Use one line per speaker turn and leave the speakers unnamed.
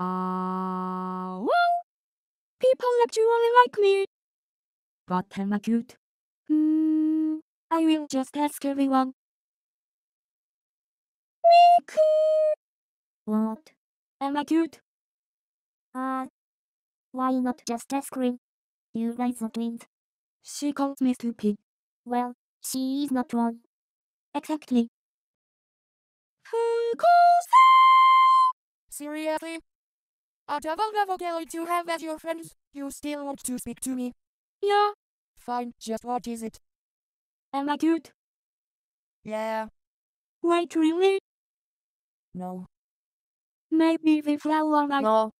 Uh, well,
people actually like me.
But am I good?
Hmm, I will just ask everyone.
Miku!
What? Am I good? Uh, why not just ask her? You guys are twins. She calls me stupid. Well,
she is not wrong. Exactly. Hmm,
Seriously? A double level girl to have as your friends. You still want to speak to me? Yeah. Fine, just what is it? Am I good? Yeah. Wait, really?
No.
Maybe the flower I... No.